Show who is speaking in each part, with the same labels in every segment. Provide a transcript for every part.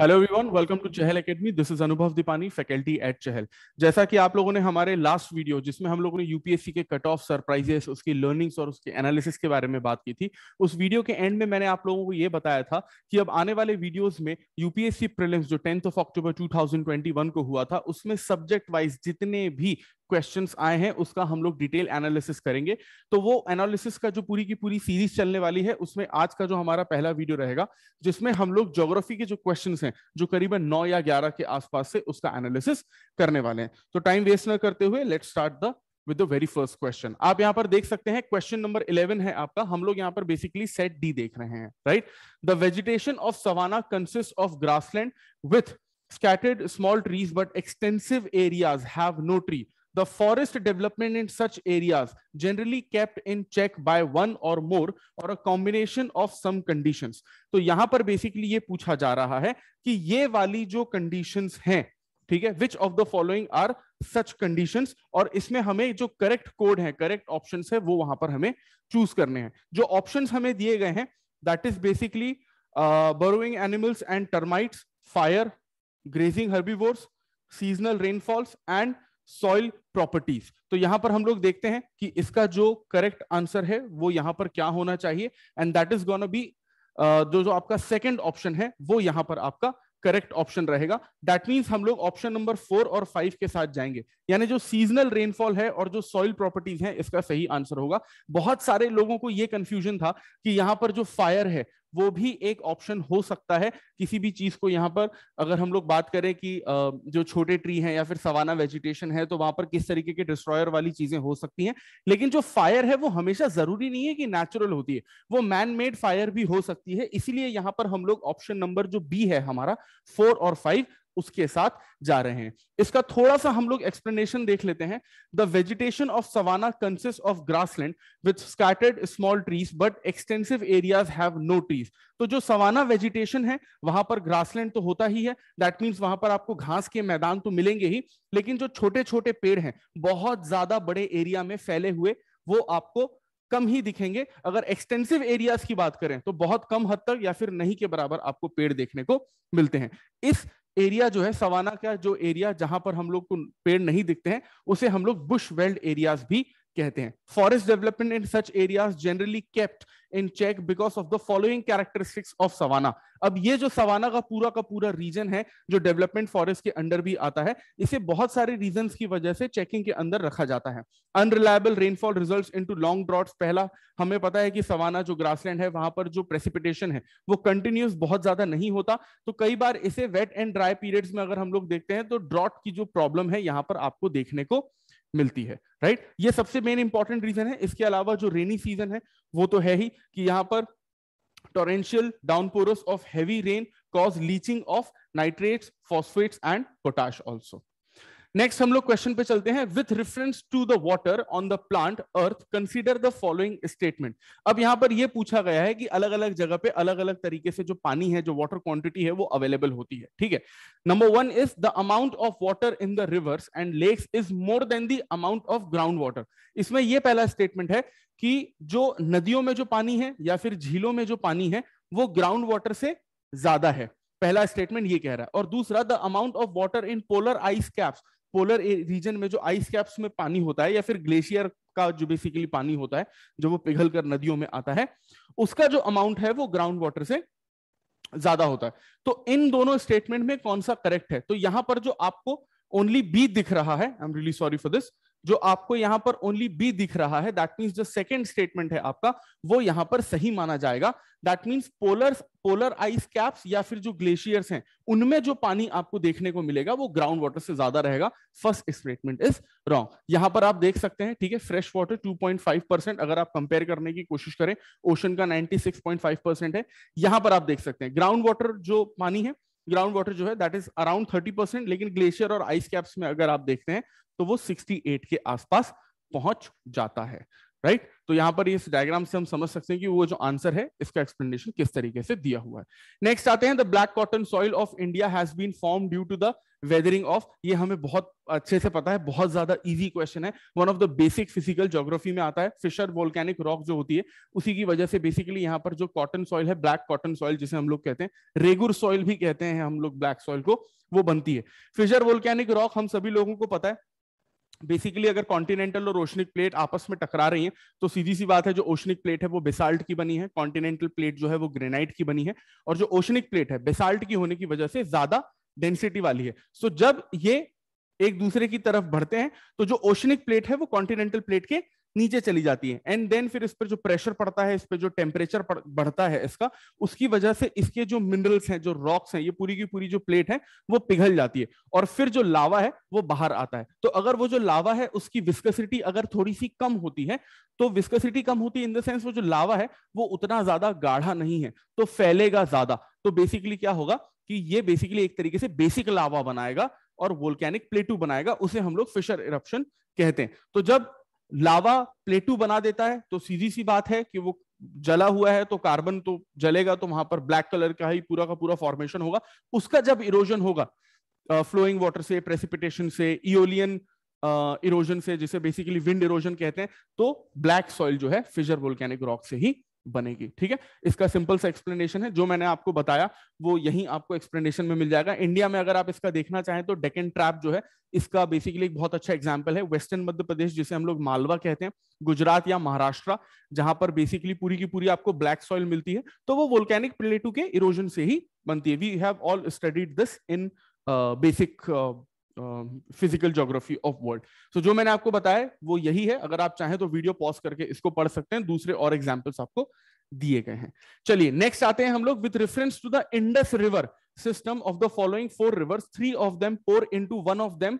Speaker 1: Hello everyone welcome to Chahal academy this is Anubhav Deepani faculty at चहल जैसा कि आप लोगों ने हमारे लास्ट वीडियो जिसमें हम लोगों ने यूपीएससी के कट ऑफ सरप्राइजेस उसकी लर्निंग्स और उसके एनालिसिस के बारे में बात की थी उस वीडियो के एंड में मैंने आप लोगों को ये बताया था कि अब आने वाले वीडियोज में यूपीएससी प्रिलिम्स जो टेंथ ऑफ अक्टूबर टू को हुआ था उसमें सब्जेक्ट वाइज जितने भी क्वेश्चन आए हैं उसका हम लोग डिटेल एनालिसिस करेंगे तो वो एनालिसिस का जो पूरी की पूरी सीरीज चलने वाली है उसमें आज का जो हमारा पहला वीडियो रहेगा जिसमें हम लोग ज्योग्राफी के जो क्वेश्चन हैं जो करीबन नौ या ग्यारह के आसपास से उसका एनालिसिस करने वाले हैं तो टाइम वेस्ट न करते हुए let start the with the very first question आप यहाँ पर देख सकते हैं क्वेश्चन नंबर इलेवन है आपका हम लोग यहाँ पर बेसिकली सेट डी देख रहे हैं right the vegetation of savanna consist of grassland with scattered small trees but extensive areas have no tree The forest development in such areas generally kept in check by one or more or a combination of some conditions. तो यहां पर basically ये पूछा जा रहा है कि ये वाली जो conditions हैं ठीक है which of the following are such condition और इसमें हमें जो करेक्ट कोड है करेक्ट ऑप्शन है वो वहां पर हमें चूज करने हैं जो ऑप्शन हमें दिए गए हैं that is basically burrowing animals and termites fire grazing herbivores seasonal rainfalls and soil properties तो यहां पर हम लोग देखते हैं कि इसका जो करेक्ट आंसर है वो यहां पर क्या होना चाहिए and that is gonna be जो जो आपका सेकंड ऑप्शन है वो यहां पर आपका करेक्ट ऑप्शन रहेगा दैट मीन्स हम लोग ऑप्शन नंबर फोर और फाइव के साथ जाएंगे यानी जो सीजनल रेनफॉल है और जो सॉइल प्रॉपर्टीज हैं इसका सही आंसर होगा बहुत सारे लोगों को ये कंफ्यूजन था कि यहाँ पर जो फायर है वो भी एक ऑप्शन हो सकता है किसी भी चीज को यहाँ पर अगर हम लोग बात करें कि जो छोटे ट्री हैं या फिर सवाना वेजिटेशन है तो वहां पर किस तरीके के डिस्ट्रॉयर वाली चीजें हो सकती हैं लेकिन जो फायर है वो हमेशा जरूरी नहीं है कि नेचुरल होती है वो मैन मेड फायर भी हो सकती है इसीलिए यहाँ पर हम लोग ऑप्शन नंबर जो बी है हमारा फोर और फाइव उसके साथ जा रहे हैं इसका थोड़ा सा हम लोग एक्सप्लेनेशन देख लेते हैं the vegetation of savanna consist of grassland with scattered small trees but extensive areas have no trees तो जो सवाना वेजिटेशन है वहां पर ग्रासलैंड तो होता ही है दैट मीन्स वहां पर आपको घास के मैदान तो मिलेंगे ही लेकिन जो छोटे छोटे पेड़ हैं बहुत ज्यादा बड़े एरिया में फैले हुए वो आपको कम ही दिखेंगे अगर एक्सटेंसिव एरियाज की बात करें तो बहुत कम हद तक या फिर नहीं के बराबर आपको पेड़ देखने को मिलते हैं इस एरिया जो है सवाना का जो एरिया जहां पर हम लोग को पेड़ नहीं दिखते हैं उसे हम लोग बुश वेल्ड एरियाज भी कहते हैं forest development in such areas generally kept in check because of the following characteristics of savanna अब ये जो सवाना का पूरा का पूरा रीजन है जो डेवलपमेंट फॉरेस्ट के अंडर भी आता है इसे बहुत सारे रीजन की वजह से चेकिंग के अंदर रखा जाता है unreliable rainfall result in to long droughts पहला हमें पता है कि सवाना जो ग्रासलैंड है वहां पर जो प्रेसिपिटेशन है वो कंटिन्यूस बहुत ज्यादा नहीं होता तो कई बार इसे वेट एंड ड्राई पीरियड्स में अगर हम लोग देखते हैं तो ड्रॉट की जो प्रॉब्लम है यहाँ पर आपको देखने को मिलती है राइट ये सबसे मेन इंपॉर्टेंट रीजन है इसके अलावा जो रेनी सीजन है वो तो है ही कि यहाँ पर torrential downpours of heavy rain cause leaching of nitrates phosphates and potash also next हम लोग क्वेश्चन पे चलते हैं with reference to the water on the planet earth consider the following statement अब यहाँ पर यह पूछा गया है कि अलग अलग जगह पे अलग अलग तरीके से जो पानी है जो वॉटर क्वांटिटी है वो अवेलेबल होती है ठीक है number one is the amount of water in the rivers and lakes is more than the amount of ground water इसमें यह पहला स्टेटमेंट है कि जो नदियों में जो पानी है या फिर झीलों में जो पानी है वो ग्राउंड वाटर से ज्यादा है पहला स्टेटमेंट ये कह रहा है और दूसरा the amount of water in polar ice caps polar region e- में जो आइस कैप्स में पानी होता है या फिर ग्लेशियर का जो बेसिकली पानी होता है जो वो पिघल कर नदियों में आता है उसका जो अमाउंट है वो ग्राउंड वाटर से ज्यादा होता है तो इन दोनों स्टेटमेंट में कौन सा करेक्ट है तो यहां पर जो आपको ओनली बी दिख रहा है I am really sorry for this जो आपको यहां पर ओनली बी दिख रहा है दैट मीन्स जो सेकेंड स्टेटमेंट है आपका वो यहां पर सही माना जाएगा that means polar polar ice caps या फिर जो ग्लेशियर्स हैं उनमें जो पानी आपको देखने को मिलेगा वो ग्राउंड वाटर से ज्यादा रहेगा फर्स्ट स्टेटमेंट इज रॉन्ग यहां पर आप देख सकते हैं ठीक है फ्रेश वाटर 2.5 परसेंट अगर आप कंपेयर करने की कोशिश करें ओशन का 96.5 परसेंट है यहां पर आप देख सकते हैं ग्राउंड वाटर जो पानी है ग्राउंड वाटर जो है that is around thirty percent लेकिन ग्लेशियर और आइस कैप्स में अगर आप देखते हैं तो वो सिक्सटी एट के आसपास पहुंच जाता है राइट तो यहां पर इस डायग्राम से हम समझ सकते हैं कि वो जो आंसर है इसका एक्सप्लेनेशन किस तरीके से दिया हुआ है नेक्स्ट आते हैं the black cotton soil of India has been form due to the weathering of ये हमें बहुत अच्छे से पता है बहुत ज्यादा इजी क्वेश्चन है one of the basic physical geography में आता है फिशर वोल्केनिक रॉक जो होती है उसी की वजह से बेसिकली यहाँ पर जो कॉटन सॉइल है ब्लैक कॉटन सॉइल जिसे हम लोग कहते हैं रेगुर सॉइल भी कहते हैं हम लोग ब्लैक सॉइल को वो बनती है फिशर वोल्केनिक रॉक हम सभी लोगों को पता है बेसिकली अगर कॉन्टिनेंटल और ओशनिक प्लेट आपस में टकरा रही है तो सीधी सी बात है जो ओशनिक प्लेट है वो बेसाल्ट की बनी है कॉन्टिनेंटल प्लेट जो है वो ग्रेनाइट की बनी है और जो ओशनिक प्लेट है बेसाल्ट की होने की वजह से ज्यादा डेंसिटी वाली है सो so, जब ये एक दूसरे की तरफ बढ़ते हैं तो जो ओशनिक प्लेट है वो कॉन्टिनेंटल प्लेट के नीचे चली जाती है एंड देन फिर इस पर जो प्रेशर पड़ता है इस पर जो टेम्परेचर बढ़ता है इसका उसकी वजह से इसके जो मिनरल्स हैं जो रॉक्स हैं ये पूरी की पूरी जो प्लेट है वो पिघल जाती है और फिर जो लावा है वो बाहर आता है तो अगर वो जो लावा है उसकी विस्कसिटी अगर थोड़ी सी कम होती है तो विस्कसिटी कम होती है इन द सेंस वो जो लावा है वो उतना ज्यादा गाढ़ा नहीं है तो फैलेगा ज्यादा तो बेसिकली क्या होगा कि ये बेसिकली एक तरीके से बेसिक लावा बनाएगा और वोल्केनिक प्लेटू बनाएगा उसे हम लोग फिशर इरप्शन कहते हैं तो जब लावा प्लेटू बना देता है तो सीधी सी बात है कि वो जला हुआ है तो कार्बन तो जलेगा तो वहां पर ब्लैक कलर का ही पूरा का पूरा फॉर्मेशन होगा उसका जब इरोजन होगा फ्लोइंग uh, वाटर से प्रेसिपिटेशन से इोलियन इरोजन uh, से जिसे बेसिकली विंड इरोजन कहते हैं तो ब्लैक सॉइल जो है फिजर वोल्केनिक रॉक से ही बनेगी ठीक है इसका सिंपल सा एक्सप्लेनेशन है जो मैंने आपको बताया वो यही आपको एक्सप्लेनेशन में मिल जाएगा इंडिया में अगर आप इसका देखना चाहें तो डेकन ट्रैप जो है इसका बेसिकली एक बहुत अच्छा एग्जाम्पल है वेस्टर्न मध्य प्रदेश जिसे हम लोग मालवा कहते हैं गुजरात या महाराष्ट्र जहां पर बेसिकली पूरी की पूरी आपको ब्लैक सॉइल मिलती है तो वो वोल्केनिक प्लेटू के इरोजन से ही बनती है we have all studied this in basic physical geography of world so जो मैंने आपको बताया वो यही है अगर आप चाहें तो वीडियो पॉज करके इसको पढ़ सकते हैं दूसरे और एग्जाम्पल्स आपको दिए गए हैं चलिए नेक्स्ट आते हैं हम लोग with reference to the Indus river system of the following four rivers three of them pour to one of them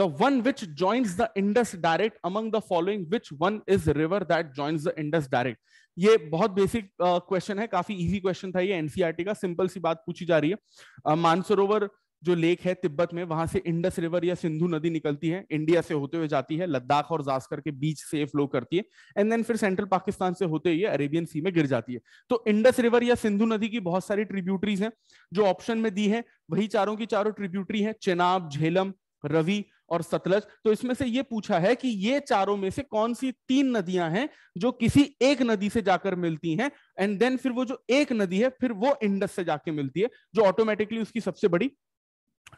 Speaker 1: the one which joins the indus direct among the following which one is river that joins the indus direct ये बहुत basic question uh, है काफी easy question था ये NCERT e का simple सी बात पूछी जा रही है uh, मानसरोवर जो लेक है तिब्बत में वहां से इंडस रिवर या सिंधु नदी निकलती है इंडिया से होते हुए जाती है लद्दाख और जास्कर के बीच से फ्लो करती है एंड देन फिर सेंट्रल पाकिस्तान से होते हुए अरेबियन सी में गिर जाती है तो इंडस रिवर या सिंधु नदी की बहुत सारी ट्रिब्यूटरीज हैं जो ऑप्शन में दी है वही चारों की चारों ट्रिब्यूटरी है चेनाब झेलम रवि और सतलज तो इसमें से ये पूछा है कि ये चारों में से कौन सी तीन नदियां हैं जो किसी एक नदी से जाकर मिलती हैं एंड देन फिर वो जो एक नदी है फिर वो इंडस से जाके मिलती है जो ऑटोमेटिकली उसकी सबसे बड़ी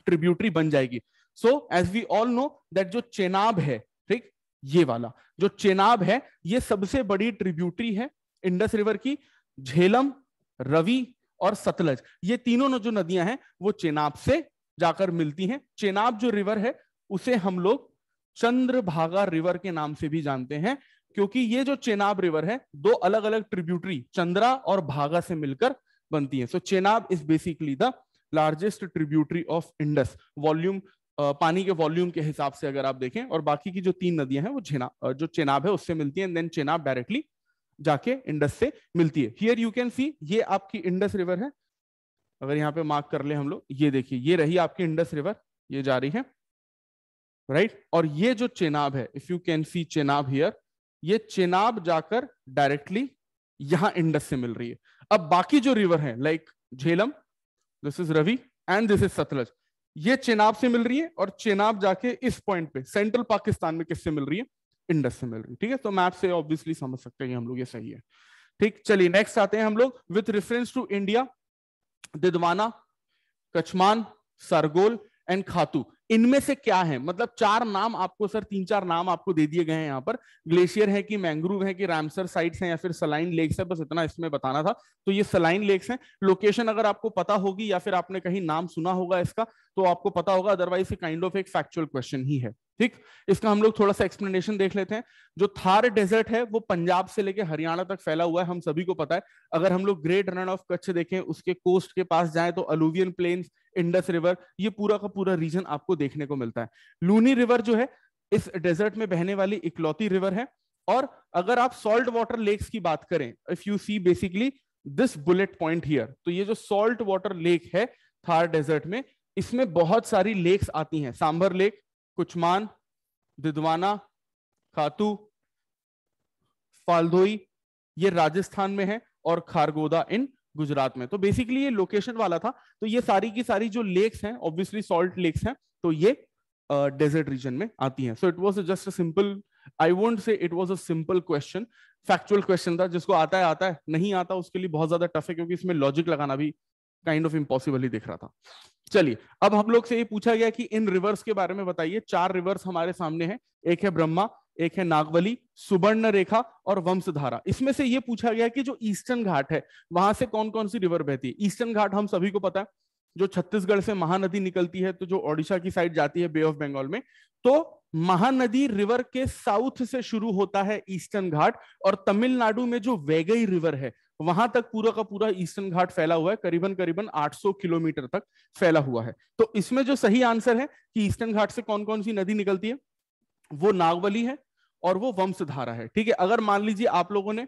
Speaker 1: ट्रिब्यूटरी बन जाएगी so as we all know that जो चेनाब है ठीक ये वाला जो चेनाब है ये सबसे बड़ी ट्रिब्यूटरी है इंडस रिवर की झेलम रवि और सतलज ये तीनों जो नदियां हैं वो चेनाब से जाकर मिलती हैं चेनाब जो रिवर है उसे हम लोग चंद्रभागा रिवर के नाम से भी जानते हैं क्योंकि ये जो चेनाब रिवर है दो अलग अलग ट्रिब्यूटरी चंद्रा और भागा से मिलकर बनती है so Chenab is basically the largest tributary of Indus volume पानी के वॉल्यूम के हिसाब से अगर आप देखें और बाकी की जो तीन नदियां हैं वो चेनाब uh, जो चेनाब है उससे मिलती है एंड देन चेनाब डायरेक्टली जाके इंडस से मिलती है हियर यू कैन सी ये आपकी इंडस रिवर है अगर यहाँ पे मार्क कर ले हम लोग ये देखिए ये रही आपकी इंडस रिवर ये जा रही है राइट right? और ये जो चेनाब है if you can see Chenab here ये चेनाब जाकर डायरेक्टली यहां इंडस से मिल रही है अब बाकी जो रिवर है like like Jhelum this is Ravi and this is Sutlej ये चेनाब से मिल रही है और चेनाब जाके इस पॉइंट पे सेंट्रल पाकिस्तान में किससे मिल रही है इंडस से मिल रही है ठीक है तो मैप से ऑब्वियसली समझ सकते हैं हम लोग ये सही है ठीक चलिए नेक्स्ट आते हैं हम लोग with reference to India Didwana Kuchaman Sargol and Khatu इनमें से क्या है मतलब चार नाम आपको सर तीन चार नाम आपको दे दिए गए हैं यहाँ पर ग्लेशियर है कि मैंग्रोव है कि रामसर साइट्स हैं या फिर सलाइन लेक्स है बस इतना इसमें बताना था तो ये सलाइन लेक्स हैं लोकेशन अगर आपको पता होगी या फिर आपने कहीं नाम सुना होगा इसका तो आपको पता होगा अदरवाइज काइंड ऑफ एक फैक्चुअल क्वेश्चन ही है ठीक इसका हम लोग थोड़ा सा एक्सप्लेनेशन देख लेते हैं जो थार डेजर्ट है वो पंजाब से लेके हरियाणा तक फैला हुआ है हम सभी को पता है अगर हम लोग ग्रेट रन ऑफ कच्छ देखें उसके कोस्ट के पास जाएं तो अलूवियन प्लेन्स इंडस रिवर ये पूरा का पूरा रीजन आपको देखने को मिलता है लूनी रिवर जो है इस डेजर्ट में बहने वाली इकलौती रिवर है और अगर आप सॉल्ट वाटर लेक्स की बात करें if you see basically this bullet point here तो ये जो सॉल्ट वाटर लेक है थार डेजर्ट में इसमें बहुत सारी लेक्स आती हैं सांभर लेक कुचमान दिदवाना खातू फालदोई ये राजस्थान में है और खारगोदा इन गुजरात में तो बेसिकली ये लोकेशन वाला था तो ये सारी की सारी जो लेक्स हैं ऑब्वियसली सॉल्ट लेक्स हैं तो ये डेजर्ट uh, रीजन में आती हैं so it was just a simple I won't say it was a simple question factual question था जिसको आता है आता है नहीं आता उसके लिए बहुत ज्यादा टफ है क्योंकि इसमें लॉजिक लगाना भी काइंड ऑफ इम्पॉसिबल ही दिख रहा था चलिए अब हम लोग से ये पूछा गया कि इन रिवर्स के बारे में बताइए चार रिवर्स हमारे सामने हैं एक है ब्रह्मा एक है नागवली सुबर्ण रेखा और वंशधारा इसमें से ये पूछा गया कि जो ईस्टर्न घाट है वहां से कौन कौन सी रिवर बहती है ईस्टर्न घाट हम सभी को पता है जो छत्तीसगढ़ से महानदी निकलती है तो जो ओडिशा की साइड जाती है बे ऑफ बंगाल में तो महानदी रिवर के साउथ से शुरू होता है ईस्टर्न घाट और तमिलनाडु में जो वेगई रिवर है वहां तक पूरा का पूरा ईस्टर्न घाट फैला हुआ है करीबन करीबन 800 किलोमीटर तक फैला हुआ है तो इसमें जो सही आंसर है कि ईस्टर्न घाट से कौन कौन सी नदी निकलती है वो नागवली है और वो वंशधारा है ठीक है अगर मान लीजिए आप लोगों ने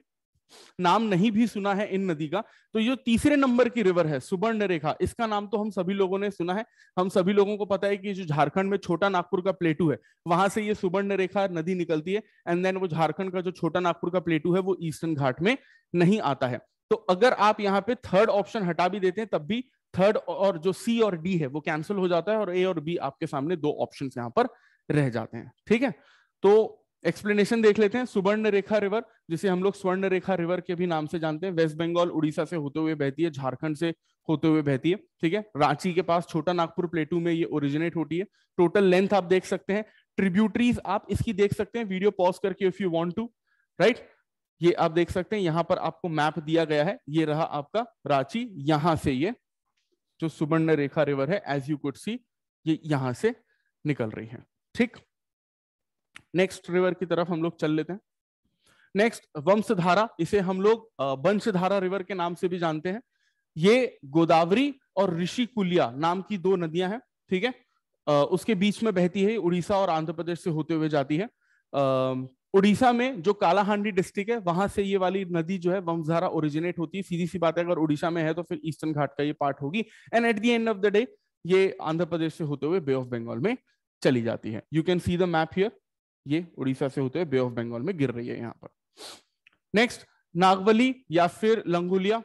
Speaker 1: नाम नहीं भी सुना है इन नदी का तो ये तीसरे नंबर की रिवर है सुबर्ण रेखा इसका नाम तो हम सभी लोगों ने सुना है हम सभी लोगों को पता है कि जो झारखंड में छोटा नागपुर का प्लेटू है वहां से ये सुबर्ण रेखा नदी निकलती है एंड देन वो झारखंड का जो छोटा नागपुर का प्लेटू है वो ईस्टर्न घाट में नहीं आता है तो अगर आप यहाँ पे थर्ड ऑप्शन हटा भी देते हैं तब भी थर्ड और जो सी और डी है वो कैंसिल हो जाता है और ए और बी आपके सामने दो ऑप्शन यहाँ पर रह जाते हैं ठीक है तो एक्सप्लेनेशन देख लेते हैं सुवर्ण रेखा रिवर जिसे हम लोग स्वर्ण रेखा रिवर के भी नाम से जानते हैं वेस्ट बंगाल उड़ीसा से होते हुए बहती है झारखंड से होते हुए बहती है ठीक है रांची के पास छोटा नागपुर प्लेटू में ये ओरिजिनेट होती है टोटल लेंथ आप देख सकते हैं ट्रिब्यूटरीज आप इसकी देख सकते हैं वीडियो पॉज करके if you want to write ये आप देख सकते हैं यहां पर आपको मैप दिया गया है ये रहा आपका रांची यहां से ये जो सुवर्ण रेखा रिवर है एज यू कुड सी ये यहां से निकल रही है ठीक नेक्स्ट रिवर की तरफ हम लोग चल लेते हैं नेक्स्ट वंशधारा इसे हम लोग वंशधारा रिवर के नाम से भी जानते हैं ये गोदावरी और ऋषि कुलिया नाम की दो नदियां हैं ठीक है आ, उसके बीच में बहती है उड़ीसा और आंध्र प्रदेश से होते हुए जाती है उड़ीसा में जो कालाहांडी डिस्ट्रिक्ट है वहां से ये वाली नदी जो है वंशधारा ओरिजिनेट होती है सीधी सी बात है अगर उड़ीसा में है तो फिर ईस्टर्न घाट का ये पार्ट होगी and at the end of the day ये आंध्र प्रदेश से होते हुए बे ऑफ बंगाल में चली जाती है you can see the map here ये उड़ीसा से होते हुए बे ऑफ बंगाल में गिर रही है यहाँ पर नेक्स्ट नागवली या फिर लंगुलिया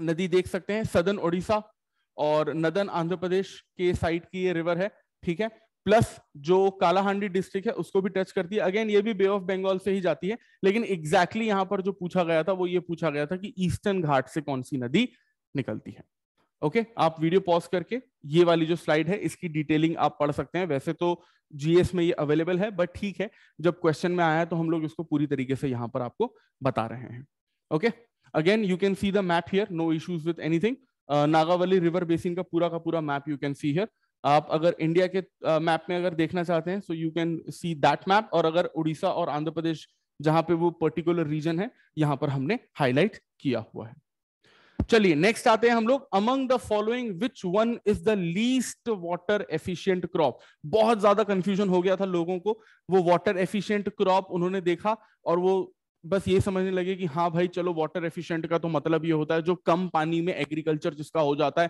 Speaker 1: नदी देख सकते हैं सदन उड़ीसा और नदन आंध्र प्रदेश के साइड की ये रिवर है ठीक है प्लस जो कालाहांडी डिस्ट्रिक्ट है उसको भी टच करती है अगेन ये भी बे ऑफ बंगाल से ही जाती है लेकिन एग्जैक्टली exactly यहाँ पर जो पूछा गया था वो ये पूछा गया था कि ईस्टर्न घाट से कौन सी नदी निकलती है ओके okay? आप वीडियो पॉज करके ये वाली जो स्लाइड है इसकी डिटेलिंग आप पढ़ सकते हैं वैसे तो जीएस में ये अवेलेबल है बट ठीक है जब क्वेश्चन में आया तो हम लोग इसको पूरी तरीके से यहाँ पर आपको बता रहे हैं okay again you can see the map here no issues with anything Nagavali river basin का पूरा का पूरा map you can see here आप अगर इंडिया के मैप uh, में अगर देखना चाहते हैं so you can see that map और अगर उड़ीसा और आंध्र प्रदेश जहां पे वो पर्टिकुलर रीजन है यहाँ पर हमने हाईलाइट किया हुआ है चलिए नेक्स्ट आते हैं हम लोग among the following which one is the least water efficient crop बहुत ज्यादा कंफ्यूजन हो गया था लोगों को वो वाटर एफिशिएंट क्रॉप उन्होंने देखा और वो बस ये समझने लगे कि हाँ भाई चलो वाटर एफिशिएंट का तो मतलब ये होता है जो कम पानी में एग्रीकल्चर जिसका हो जाता है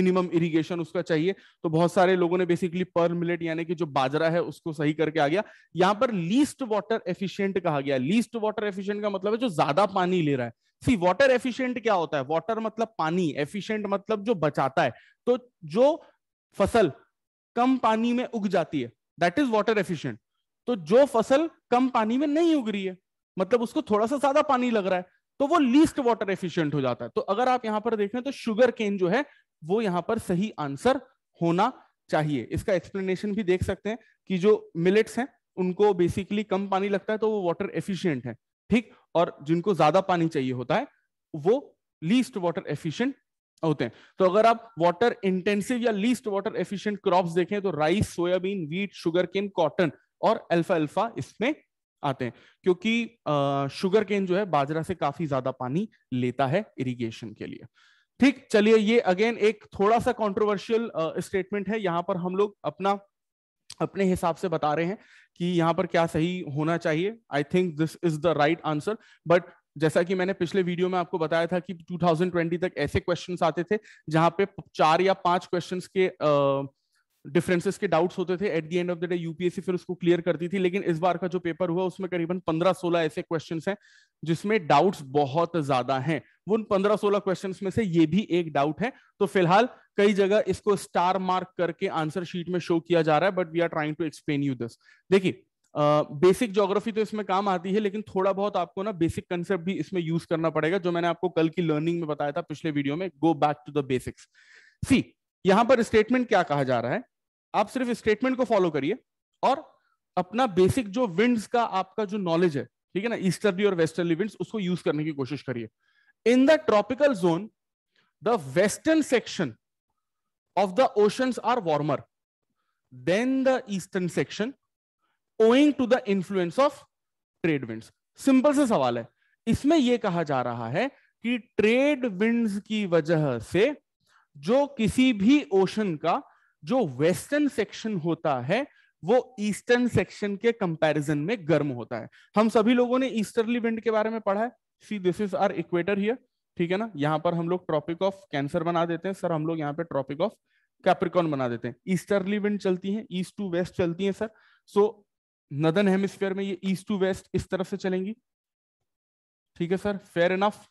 Speaker 1: मिनिमम इरिगेशन उसका चाहिए तो बहुत सारे लोगों ने बेसिकली पर मिलेट यानी कि जो बाजरा है उसको सही करके आ गया यहाँ पर लीस्ट वाटर एफिशिएंट कहा गया लीस्ट वाटर एफिशिएंट का मतलब है जो ज्यादा पानी ले रहा है सी वाटर एफिशिएंट क्या होता है वाटर मतलब पानी एफिशिएंट मतलब जो बचाता है तो जो फसल कम पानी में उग जाती है दैट इज वाटर एफिशिएंट तो जो फसल कम पानी में नहीं उग रही है मतलब उसको थोड़ा सा ज्यादा पानी लग रहा है तो वो लीस्ट वाटर एफिशियंट हो जाता है तो अगर आप यहां पर देखें तो शुगर केन जो है वो यहां पर सही आंसर होना चाहिए इसका एक्सप्लेनेशन भी देख सकते हैं कि जो मिलेट्स हैं उनको बेसिकली कम पानी लगता है तो वो वाटर एफिशिएंट है ठीक और जिनको ज्यादा पानी चाहिए होता है वो लीस्ट वाटर एफिशिएंट होते हैं तो अगर आप वाटर इंटेंसिव या लीस्ट वाटर एफिशिएंट क्रॉप्स देखें तो rice soybean wheat sugar cane cotton और अल्फा अल्फा इसमें आते हैं क्योंकि शुगर केन जो है बाजरा से काफी ज्यादा पानी लेता है इरिगेशन के लिए ठीक चलिए ये अगेन एक थोड़ा सा कॉन्ट्रोवर्शियल स्टेटमेंट है यहां पर हम लोग अपना अपने हिसाब से बता रहे हैं कि यहाँ पर क्या सही होना चाहिए I think this is the right answer but जैसा कि मैंने पिछले वीडियो में आपको बताया था कि 2020 तक ऐसे क्वेश्चंस आते थे जहां पे चार या पांच क्वेश्चंस के uh, डिफरेंसेस के डाउट्स होते थे at the end of the day UPSC फिर उसको क्लियर करती थी लेकिन इस बार का जो पेपर हुआ उसमें करीबन 15-16 ऐसे क्वेश्चंस हैं जिसमें डाउट्स बहुत ज्यादा हैं वो उन 15-16 क्वेश्चंस में से ये भी एक डाउट है तो फिलहाल कई जगह इसको स्टार मार्क करके आंसर शीट में शो किया जा रहा है but we are trying to explain you this देखिए बेसिक ज्योग्राफी तो इसमें काम आती है लेकिन थोड़ा बहुत आपको ना बेसिक कंसेप्ट भी इसमें यूज करना पड़ेगा जो मैंने आपको कल की लर्निंग में बताया था पिछले वीडियो में go back to the basics see यहां पर स्टेटमेंट क्या कहा जा रहा है आप सिर्फ स्टेटमेंट को फॉलो करिए और अपना बेसिक जो विंड्स का आपका जो नॉलेज है ठीक है ना ईस्टर्ली और वेस्टर्ली विंड्स उसको यूज करने की कोशिश करिए in the tropical zone the western section of the oceans are warmer than the eastern section owing to the influence of trade winds simple से सवाल है इसमें यह कहा जा रहा है कि ट्रेड विंड्स की वजह से जो किसी भी ओशन का जो वेस्टर्न सेक्शन होता है वो ईस्टर्न सेक्शन के कंपैरिजन में गर्म होता है हम सभी लोगों ने ईस्टर्ली विंड के बारे में पढ़ा है see this is our equator here ठीक है ना यहाँ पर हम लोग ट्रॉपिक ऑफ कैंसर बना देते हैं सर हम लोग यहाँ पे ट्रॉपिक ऑफ कैप्रिकॉन बना देते हैं ईस्टर्ली विंड चलती है ईस्ट टू वेस्ट चलती है सर सो नदन हेमिस्फेयर में ये ईस्ट टू वेस्ट इस तरफ से चलेंगी ठीक है सर फेयर इनफ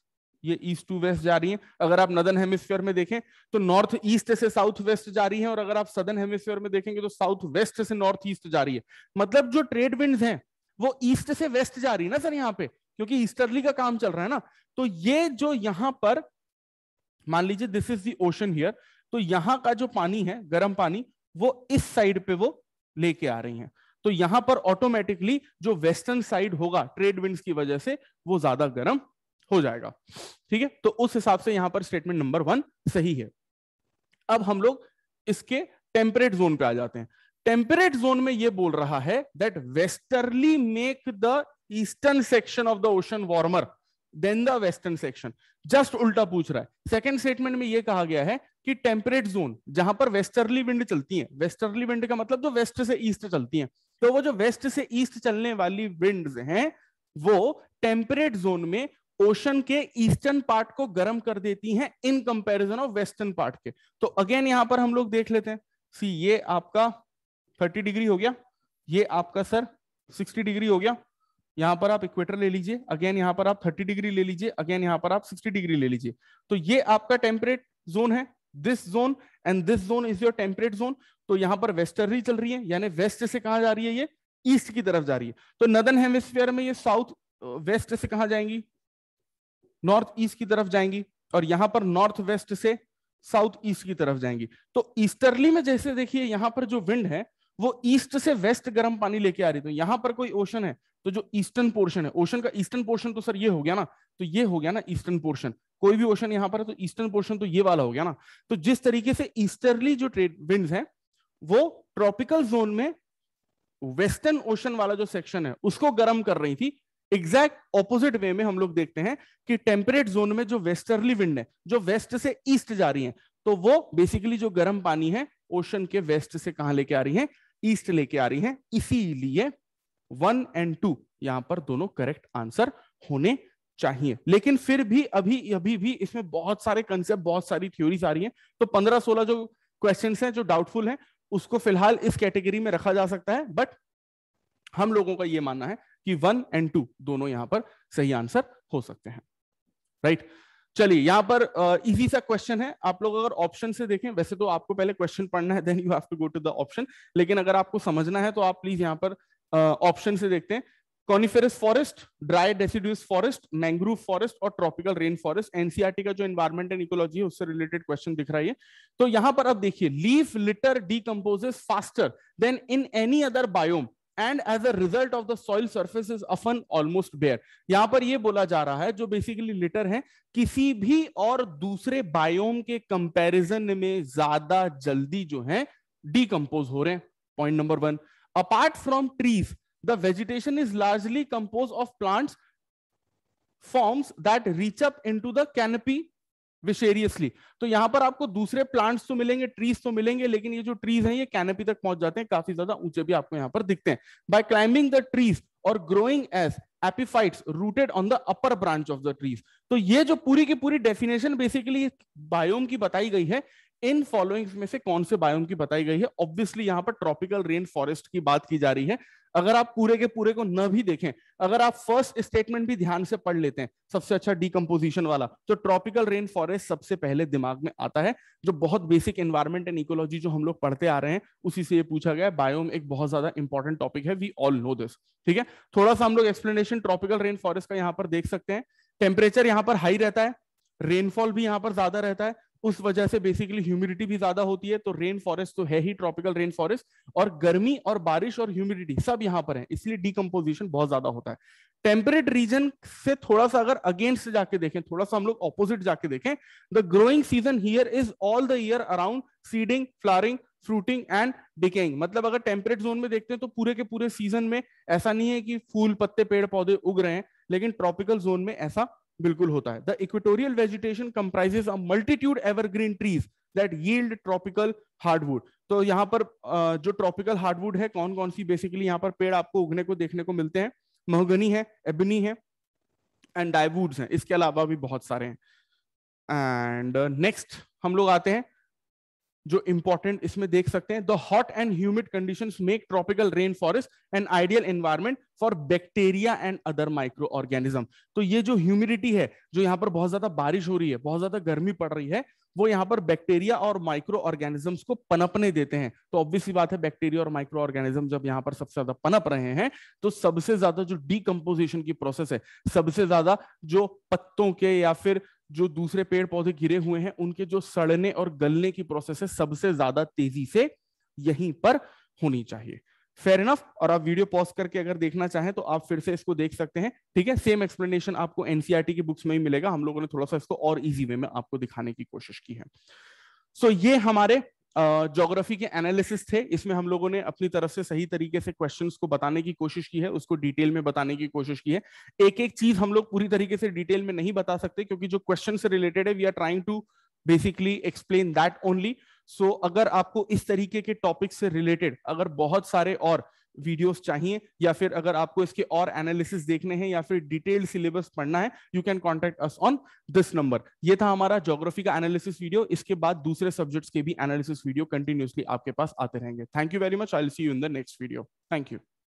Speaker 1: ये ईस्ट टू वेस्ट जा रही हैं अगर आप नदन हेमिस्फीयर में देखें तो नॉर्थ ईस्ट से साउथ वेस्ट जा रही हैं और अगर आप सदन हेमिस्फीयर में देखेंगे तो साउथ वेस्ट से नॉर्थ ईस्ट जा रही है मतलब जो ट्रेड विंड हैं वो ईस्ट से वेस्ट जा रही है ना सर यहाँ पे क्योंकि ईस्टर्ली का काम चल रहा है ना तो ये जो यहाँ पर मान लीजिए this is the ocean here तो यहाँ का जो पानी है गर्म पानी वो इस साइड पे वो लेके आ रही है तो यहाँ पर ऑटोमेटिकली जो वेस्टर्न साइड होगा ट्रेड विंड की वजह से वो ज्यादा गर्म हो जाएगा ठीक है तो उस हिसाब से यहां पर स्टेटमेंट नंबर वन सही है अब हम लोग इसके टेम्परेट जोन पे आ जाते हैं टेम्परेट जोन में यह बोल रहा है that westerly make the eastern section of the ocean warmer than the western section just उल्टा पूछ रहा है सेकेंड स्टेटमेंट में यह कहा गया है कि टेम्परेट जोन जहां पर वेस्टर्ली विंड चलती है वेस्टर्ली विंड का मतलब जो तो वेस्ट से ईस्ट चलती है तो वो जो वेस्ट से ईस्ट चलने वाली विंड हैं वो टेम्परेट जोन में ओशन के ईस्टर्न पार्ट को गर्म कर देती हैं in comparison of western part के तो अगेन यहां पर हम लोग देख लेते हैं सी ये आपका 30 डिग्री हो गया ये आपका सर 60 डिग्री हो गया यहां पर आप इक्वेटर ले लीजिए अगेन यहां पर आप 30 डिग्री ले लीजिए अगेन यहां पर आप 60 डिग्री ले लीजिए तो ये आपका टेम्परेट जोन है this zone and this zone is your temperate zone तो यहां पर ही चल रही है यानी वेस्ट से कहा जा रही है ये ईस्ट की तरफ जा रही है तो नदन हेमिस्फीयर में ये साउथ वेस्ट से कहा जाएंगी नॉर्थ ईस्ट की तरफ जाएंगी और यहां पर नॉर्थ वेस्ट से साउथ ईस्ट की तरफ जाएंगी तो ईस्टर्ली में जैसे देखिए यहां पर जो विंड है वो ईस्ट से वेस्ट गर्म पानी लेके आ रही थी तो यहां पर कोई ओशन है तो जो ईस्टर्न पोर्शन है ओशन का ईस्टर्न पोर्शन तो सर ये हो गया ना तो ये हो गया ना ईस्टर्न पोर्शन कोई भी ओशन यहां पर है तो ईस्टर्न पोर्शन तो ये वाला हो गया ना तो जिस तरीके से ईस्टर्ली जो ट्रेड विंड है वो ट्रॉपिकल जोन में वेस्टर्न ओशन वाला जो सेक्शन है उसको गर्म कर रही थी एग्जैक्ट ऑपोजिट वे में हम लोग देखते हैं कि टेम्परेट जोन में जो वेस्टर्ली विंड है जो वेस्ट से ईस्ट जा रही है तो वो बेसिकली जो गर्म पानी है ओशन के वेस्ट से कहा लेके आ रही है ईस्ट लेके आ रही है इसीलिए वन एंड टू यहां पर दोनों करेक्ट आंसर होने चाहिए लेकिन फिर भी अभी अभी भी इसमें बहुत सारे कंसेप्ट बहुत सारी थ्योरीज आ रही हैं तो 15-16 जो क्वेश्चंस हैं जो डाउटफुल हैं उसको फिलहाल इस कैटेगरी में रखा जा सकता है बट हम लोगों का यह मानना है कि वन एंड टू दोनों यहां पर सही आंसर हो सकते हैं राइट चलिए यहाँ पर इजी सा क्वेश्चन है आप लोग अगर ऑप्शन से देखें वैसे तो आपको पहले क्वेश्चन पढ़ना है then you have to go to the option लेकिन अगर आपको समझना है तो आप प्लीज यहाँ पर ऑप्शन uh, से देखते हैं coniferous forest dry deciduous forest mangrove forest और ट्रॉपिकल रेन फॉरेस्ट एनसीआरटी का जो एनवायरमेंट एंड इकोलॉजी है उससे रिलेटेड क्वेश्चन दिख रहा है तो यहाँ पर आप देखिए leaf litter decomposes faster than in any other biome and as a result of the soil surface is often almost bare यहां पर यह बोला जा रहा है जो बेसिकली लिटर है किसी भी और दूसरे बायोम के कंपेरिजन में ज्यादा जल्दी जो है डीकम्पोज हो रहे हैं point number one apart from trees the vegetation is largely compose of plants forms that reach up into the canopy vicariously तो यहाँ पर आपको दूसरे प्लांट्स तो मिलेंगे ट्रीज तो मिलेंगे लेकिन ये जो ट्रीज हैं ये कैनपी तक पहुंच जाते हैं काफी ज्यादा ऊंचे भी आपको यहाँ पर दिखते हैं बाय क्लाइंबिंग द ट्रीज और growing as epiphyte rooted on the upper branch of the trees तो ये जो पूरी की पूरी डेफिनेशन बेसिकली बायोम की बताई गई है इन फॉलोइंग्स में से कौन से बायोम की बताई गई है ऑब्वियसली यहाँ पर ट्रॉपिकल रेन फॉरेस्ट की बात की जा रही है अगर आप पूरे के पूरे को न भी देखें अगर आप फर्स्ट स्टेटमेंट भी ध्यान से पढ़ लेते हैं सबसे अच्छा डीकम्पोजिशन वाला तो ट्रॉपिकल रेन फॉरेस्ट सबसे पहले दिमाग में आता है जो बहुत बेसिक एनवायरमेंट एंड इकोलॉजी जो हम लोग पढ़ते आ रहे हैं उसी से ये पूछा गया बायोम एक बहुत ज्यादा इंपॉर्टेंट टॉपिक है वी ऑल नो दिस ठीक है थोड़ा सा हम लोग एक्सप्लेनेशन ट्रॉपिकल रेन फॉरेस्ट का यहाँ पर देख सकते हैं टेम्परेचर यहाँ पर हाई रहता है रेनफॉल भी यहाँ पर ज्यादा रहता है उस वजह से बेसिकली ह्यूमिडिटी भी ज्यादा होती है तो रेन फॉरेस्ट तो है ही ट्रॉपिकल रेन फॉरेस्ट और गर्मी और बारिश और ह्यूमिडिटी सब यहां पर है इसलिए डीकम्पोजिशन बहुत ज्यादा होता है टेम्परेट रीजन से थोड़ा सा अगर अगेंस्ट जाके देखें थोड़ा सा हम लोग ऑपोजिट जाके देखें the growing season here is all the year around seeding flowering fruiting and decaying मतलब अगर टेम्परेट जोन में देखते हैं तो पूरे के पूरे सीजन में ऐसा नहीं है कि फूल पत्ते पेड़ पौधे उग रहे हैं लेकिन ट्रॉपिकल जोन में ऐसा बिल्कुल होता है the equatorial vegetation comprises a multitude evergreen trees that yield tropical hardwood तो यहाँ पर जो ट्रॉपिकल हार्डवुड है कौन कौन सी बेसिकली यहाँ पर पेड़ आपको उगने को देखने को मिलते हैं महोगनी है एबनी है एंड डाइवुड्स हैं इसके अलावा भी बहुत सारे हैं एंड नेक्स्ट हम लोग आते हैं जो इंपॉर्टेंट इसमें देख सकते हैं the hot and humid condition make tropical rain forest and ideal environment for bacteria and other micro organism तो ये जो ह्यूमिडिटी है जो यहाँ पर बहुत ज्यादा बारिश हो रही है बहुत ज्यादा गर्मी पड़ रही है वो यहाँ पर बैक्टीरिया और माइक्रो ऑर्गेनिजम्स को पनपने देते हैं तो ऑब्वियसली बात है बैक्टीरिया और माइक्रो ऑर्गेनिज्म जब यहाँ पर सबसे ज्यादा पनप रहे हैं तो सबसे ज्यादा जो डीकम्पोजिशन की प्रोसेस है सबसे ज्यादा जो पत्तों के या फिर जो दूसरे पेड़ पौधे गिरे हुए हैं उनके जो सड़ने और गलने की प्रोसेस है सबसे ज्यादा तेजी से यहीं पर होनी चाहिए फेयर इनफ और आप वीडियो पॉज करके अगर देखना चाहें तो आप फिर से इसको देख सकते हैं ठीक है सेम एक्सप्लेनेशन आपको एनसीआरटी e की बुक्स में ही मिलेगा हम लोगों ने थोड़ा सा इसको और इजी वे में आपको दिखाने की कोशिश की है सो so, ये हमारे ज्योग्राफी के एनालिसिस थे इसमें हम लोगों ने अपनी तरफ से सही तरीके से क्वेश्चंस को बताने की कोशिश की है उसको डिटेल में बताने की कोशिश की है एक एक चीज हम लोग पूरी तरीके से डिटेल में नहीं बता सकते क्योंकि जो क्वेश्चन से रिलेटेड है we are trying to basically explain that only so अगर आपको इस तरीके के टॉपिक से रिलेटेड अगर बहुत सारे और वीडियोस चाहिए या फिर अगर आपको इसके और एनालिसिस देखने हैं या फिर डिटेल्ड सिलेबस पढ़ना है you can contact us on this number ये था हमारा ज्योग्राफी का एनालिसिस वीडियो इसके बाद दूसरे सब्जेक्ट्स के भी एनालिसिस वीडियो कंटिन्यूसली आपके पास आते रहेंगे thank you very much I see you in the next video thank you